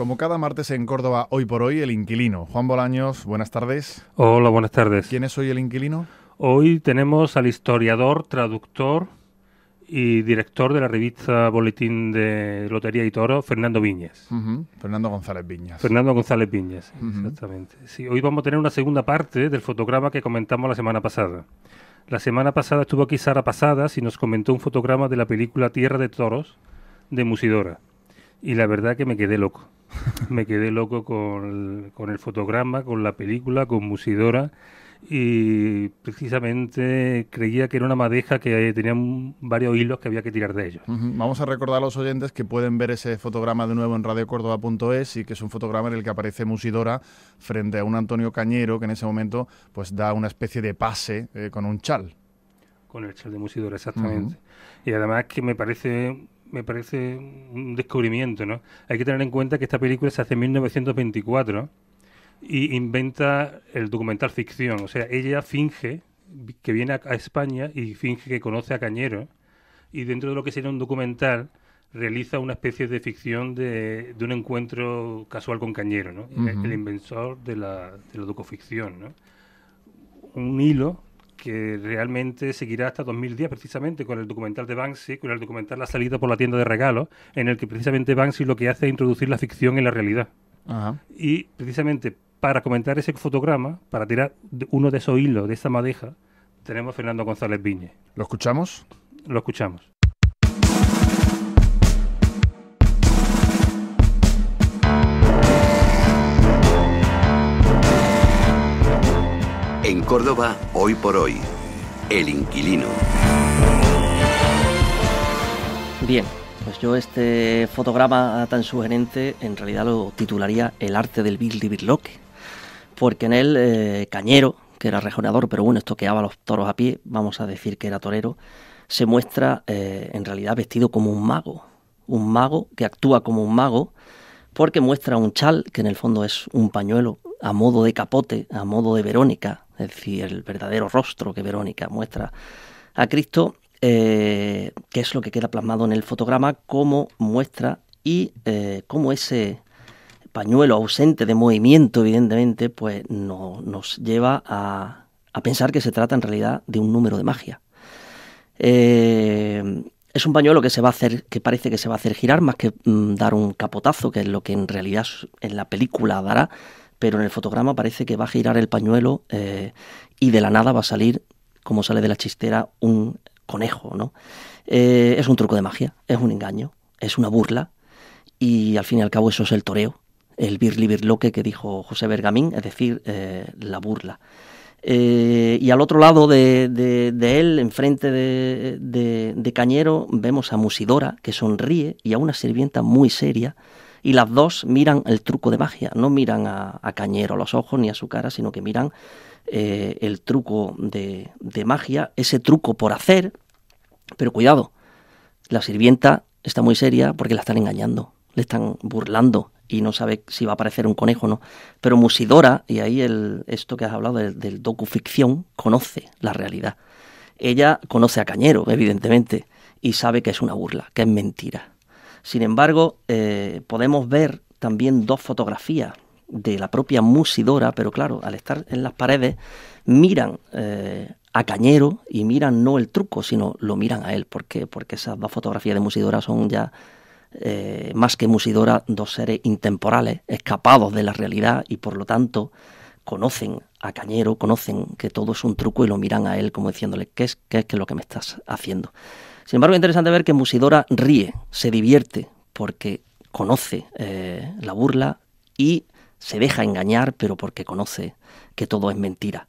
Como cada martes en Córdoba, hoy por hoy, el inquilino. Juan Bolaños, buenas tardes. Hola, buenas tardes. ¿Quién es hoy el inquilino? Hoy tenemos al historiador, traductor y director de la revista Boletín de Lotería y Toro, Fernando Viñez. Fernando González Viñas. Fernando González Viñas, exactamente. hoy vamos a tener una segunda parte del fotograma que comentamos la semana pasada. La semana pasada estuvo aquí Sara Pasadas y nos comentó un fotograma de la película Tierra de Toros de Musidora y la verdad que me quedé loco. me quedé loco con el, fotograma, con la película, con Musidora y precisamente creía que era una madeja que eh, tenía varios hilos que había que tirar de ellos. Vamos a recordar a los oyentes que pueden ver ese fotograma de nuevo en radiocórdoba.es y que es un fotograma en el que aparece Musidora frente a un Antonio Cañero que en ese momento pues da una especie de pase eh, con un chal. Con el chal de Musidora, exactamente. Y además que me parece me parece un descubrimiento, ¿no? Hay que tener en cuenta que esta película se hace en 1924 y inventa el documental ficción. O sea, ella finge que viene a, España y finge que conoce a Cañero y dentro de lo que sería un documental realiza una especie de ficción de, un encuentro casual con Cañero, ¿no? El inventor de la, de la ¿no? Un hilo que realmente seguirá hasta 2010 precisamente con el documental de Banksy, con el documental La salida por la tienda de regalos, en el que precisamente Banksy lo que hace es introducir la ficción en la realidad. Y precisamente para comentar ese fotograma, para tirar uno de esos hilos, de esa madeja, tenemos Fernando González viñez ¿Lo escuchamos? Lo escuchamos. Córdoba, hoy por hoy, el inquilino. Bien, pues yo este fotograma tan sugerente en realidad lo titularía El arte del birloque, porque en él eh, Cañero, que era rejonador, pero bueno, estoqueaba los toros a pie, vamos a decir que era torero, se muestra eh, en realidad vestido como un mago, un mago que actúa como un mago, porque muestra un chal, que en el fondo es un pañuelo, a modo de capote, a modo de Verónica, es decir, el verdadero rostro que Verónica muestra a Cristo, eh, que es lo que queda plasmado en el fotograma, cómo muestra y como eh, cómo ese pañuelo ausente de movimiento, evidentemente, pues no, nos lleva a, a, pensar que se trata en realidad de un número de magia. Eh, es un pañuelo que se va a hacer, que parece que se va a hacer girar más que mm, dar un capotazo, que es lo que en realidad en la película dará, pero en el fotograma parece que va a girar el pañuelo eh, y de la nada va a salir, como sale de la chistera, un conejo, ¿no? Eh, es un truco de magia, es un engaño, es una burla y al fin y al cabo eso es el toreo, el birli birloque que dijo José Bergamín, es decir, eh, la burla. y al otro lado de, él, enfrente de, de, Cañero, vemos a Musidora que sonríe y a una sirvienta muy seria y las dos miran el truco de magia, no miran a, a Cañero los ojos ni a su cara, sino que miran eh, el truco de, magia, ese truco por hacer, pero cuidado, la sirvienta está muy seria porque la están engañando, le están burlando y no sabe si va a aparecer un conejo o no. Pero Musidora, y ahí el, esto que has hablado del docuficción, conoce la realidad. Ella conoce a Cañero, evidentemente, y sabe que es una burla, que es mentira. Sin embargo, eh, podemos ver también dos fotografías de la propia Musidora, pero claro, al estar en las paredes, miran eh, a Cañero y miran no el truco, sino lo miran a él, porque, porque esas dos fotografías de Musidora son ya eh, más que Musidora, dos seres intemporales, escapados de la realidad y por lo tanto conocen a Cañero, conocen que todo es un truco y lo miran a él como diciéndole, qué es, qué es lo que me estás haciendo? Sin embargo, es interesante ver que Musidora ríe, se divierte, porque conoce eh, la burla y se deja engañar, pero porque conoce que todo es mentira.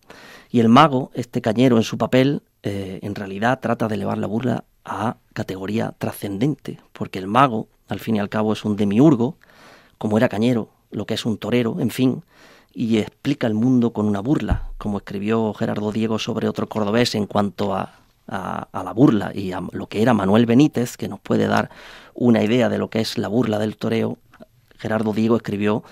Y el mago, este cañero en su papel, eh, en realidad trata de elevar la burla a categoría trascendente, porque el mago, al fin y al cabo, es un demiurgo, como era cañero, lo que es un torero, en fin, y explica el mundo con una burla, como escribió Gerardo Diego sobre otro cordobés en cuanto a a, la burla y a lo que era Manuel Benítez, que nos puede dar una idea de lo que es la burla del toreo, Gerardo Diego escribió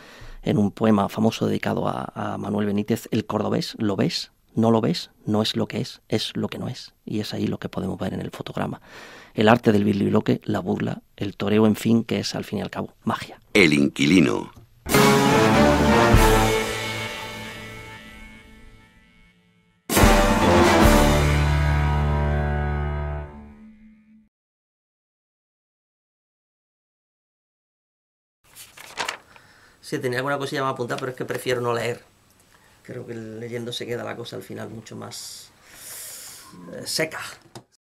en un poema famoso dedicado a, Manuel Benítez, El cordobés, ¿lo ves? ¿No lo ves? No es lo que es, es lo que no es. Y es ahí lo que podemos ver en el fotograma. El arte del birlibiloque, la burla, el toreo, en fin, que es al fin y al cabo magia. El inquilino. Sí, tenía alguna cosilla más apuntada, pero es que prefiero no leer. Creo que leyendo se queda la cosa al final mucho más eh, seca.